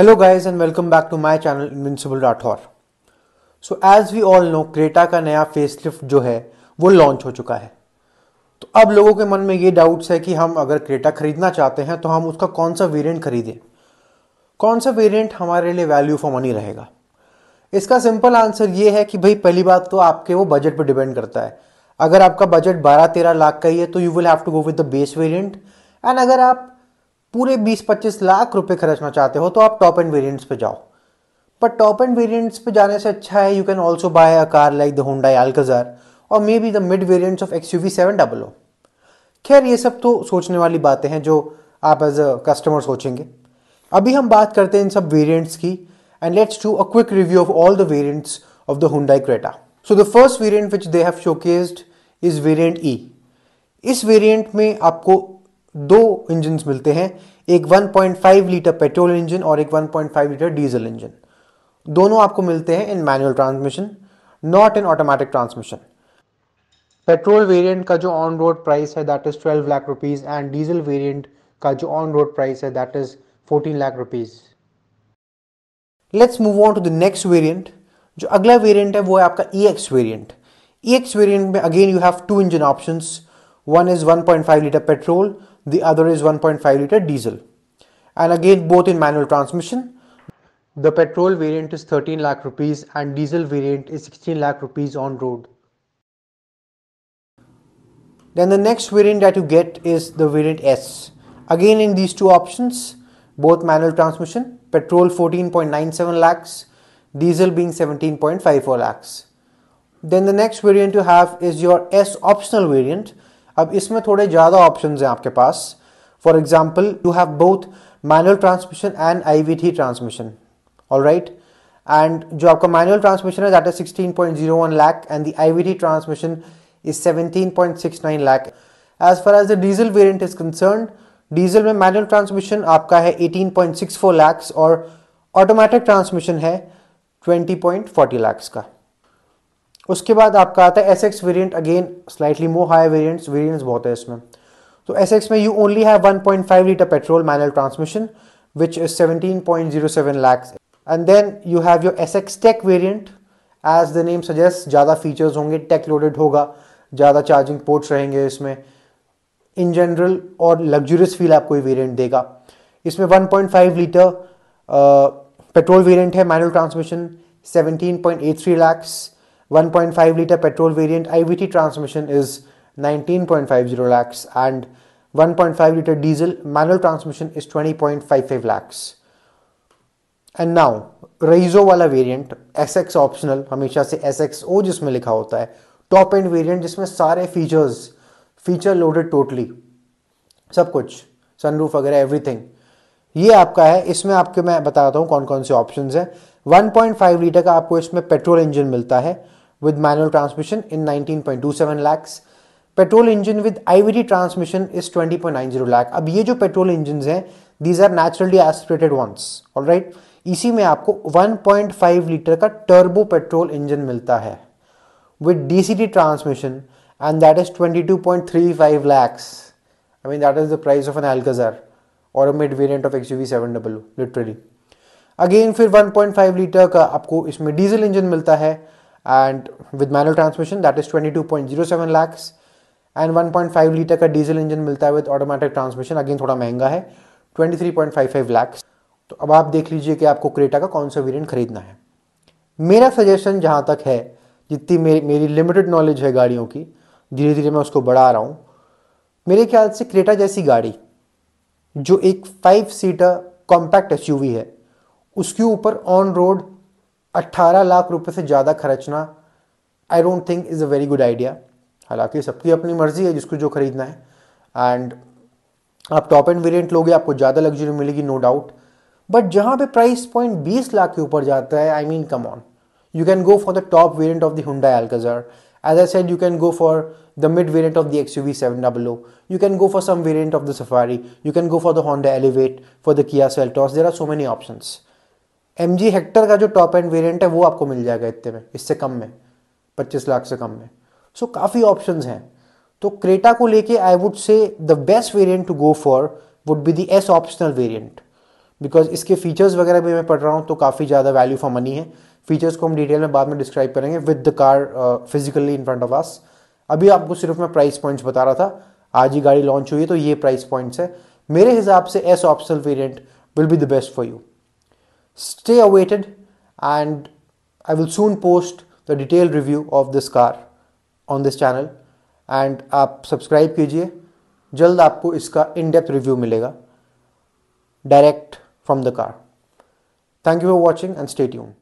Hello guys and welcome back to my channel Invincible Rathore so as we all know Creta का नया facelift जो है वो launch हो चुका है तो अब लोगों के मन में ये डाउट्स है कि हम अगर क्रेटा खरीदना चाहते हैं तो हम उसका कौन सा वेरिएंट खरीदें कौन सा वेरिएंट हमारे लिए वैल्यू फॉर मनी रहेगा इसका सिंपल आंसर ये है कि भाई पहली बात तो आपके वो बजट पर डिपेंड करता है अगर आपका बजट 12-13 लाख का ही है तो you will have to go with the base variant and अगर आप पूरे 20-25 लाख रुपए खर्चना चाहते हो तो आप टॉप एंड वेरिएंट्स पे जाओ पर टॉप एंड वेरिएंट्स पे जाने से अच्छा है you can also buy a car like the Honda Alcazar और may be the mid variants of X U V seven double O खैर ये सब तो सोचने वाली बातें हैं जो आप एज अ कस्टमर सोचेंगे अभी हम बात करते हैं इन सब वेरियंट्स की and let's do a quick review of all the variants of the Hyundai Creta so the first variant which they have showcased is variant E इस वेरिएंट में आपको दो इंजन मिलते हैं एक 1.5 लीटर पेट्रोल इंजन और एक 1.5 लीटर डीजल इंजन दोनों आपको मिलते हैं in manual transmission not in automatic transmission petrol variant का जो ऑन रोड प्राइस है that is 12 lakh rupees and diesel variant का जो ऑन रोड प्राइस है that is 14 lakh rupees let's move on to the next variant जो अगला variant है वो है आपका E X variant E X variant में again you have two engine option one is one litre petrol the other is 1.5 liter diesel. And again both in manual transmission. The petrol variant is 13 lakh rupees and diesel variant is 16 lakh rupees on road. Then the next variant that you get is the variant S. Again in these two options, both manual transmission, petrol 14.97 lakhs, diesel being 17.54 lakhs. Then the next variant you have is your S optional variant अब इसमें थोड़े ज़्यादा option हैं आपके पास for example you have both manual transmission and I V T transmission all right and जो आपका manual transmission है that is sixteen point zero one lakh and the I V T transmission is seventeen point six nine lakh as far as the diesel variant is concern diesel में manual transmission आपका है eighteen point six four lakhs और automatic transmission है twenty point forty lakhs का उसके बाद आपका आता है S X variant again slightly more high variants variants बहुत है इसमें तो एस एक्स में you only have 1.5 litre petrol manual transmission which is 17.07 lakh and then you have your S X tech variant as the name suggest ज़्यादा features होंगे tech loaded होगा ज़्यादा charging ports रहेंगे इसमें इन जनरल और luxurious feel आपको ये variant देगा इसमें 1.5 लीटर पेट्रोल वेरियंट है manual transmission 17.83 lakhs 1.5 liter petrol variant IVT transmission is 19.50 lakhs and 1.5 liter diesel manual transmission is 20.55 lakhs. And now Raizo wala variant SX optional optional हमेशा से S x ओ जिसमें लिखा होता है टॉप एंड वेरिएंट जिसमें सारे features feature loaded totally सब कुछ सनरूफ वगैरह एवरीथिंग ये आपका है इसमें आपके मैं बताता हूँ कौन कौन से ऑप्शन हैं 1.5 लीटर का आपको इसमें पेट्रोल इंजन मिलता है with manual transmission in 19.27 lakhs petrol engine with IVT transmission is 20.90 lakh अब ये जो पेट्रोल इंजन हैं these are naturally aspirated once alright इसी में आपको 1.5 लीटर का टर्बो पेट्रोल इंजन मिलता है with DCT transmission and that is 22.35 I mean that is the price of an of और Alcazar or a mid variant of W literally again फिर 1.5 litre का आपको इसमें डीजल इंजन मिलता है and with transmission that is twenty two point zero seven lakhs and one point five litre का diesel engine मिलता है विद ऑटोमेटिक ट्रांसमिशन अगेन थोड़ा महंगा है twenty three point five five lakhs तो अब आप देख लीजिए कि आपको क्रेटा का कौन सा वेरियंट खरीदना है मेरा सजेशन जहाँ तक है जितनी मेरी मेरी लिमिटेड नॉलेज है गाड़ियों की धीरे धीरे मैं उसको बढ़ा रहा हूँ मेरे ख्याल से क्रेटा जैसी गाड़ी जो एक फाइव सीटर कॉम्पैक्ट एसयूवी है उसके ऊपर ऑन रोड 18 लाख रुपए से ज़्यादा खर्चना I don't think is a very good idea हालांकि सबकी अपनी मर्ज़ी है जिसको जो खरीदना है एंड आप टॉप एंड वेरियंट लोगे आपको ज़्यादा लग्जरी मिलेगी नो डाउट बट जहाँ पे प्राइस पॉइंट 20 लाख के ऊपर जाता है I mean come on you can go for the top variant of the Hyundai Alcazar as I said you can go for the mid of the X U V seven double O you can go for some variant of the Safari you can go for the Honda Elevate for the Kia Seltos there are so many option M G Hector का जो top end variant है वो आपको मिल जाएगा इतने में इससे कम में पच्चीस लाख से कम में सो so, काफ़ी ऑप्शन हैं तो क्रेटा को लेके I would say the best variant to go for would be the S optional variant because इसके फीचर्स वगैरह भी मैं पढ़ रहा हूँ तो काफ़ी ज़्यादा वैल्यू फॉर मनी है फीचर्स को हम डिटेल में बाद में डिस्क्राइब करेंगे with the car physically in front of us अभी आपको सिर्फ मैं प्राइस पॉइंट्स बता रहा था आज ही गाड़ी लॉन्च हुई है तो ये प्राइस पॉइंट्स है मेरे हिसाब से S optional variant will be the best for you stay awaited and I will soon post the detailed review of this car on this channel and subscribe kijiye jald aapko iska in depth review milega direct from the car thank you for watching and stay tuned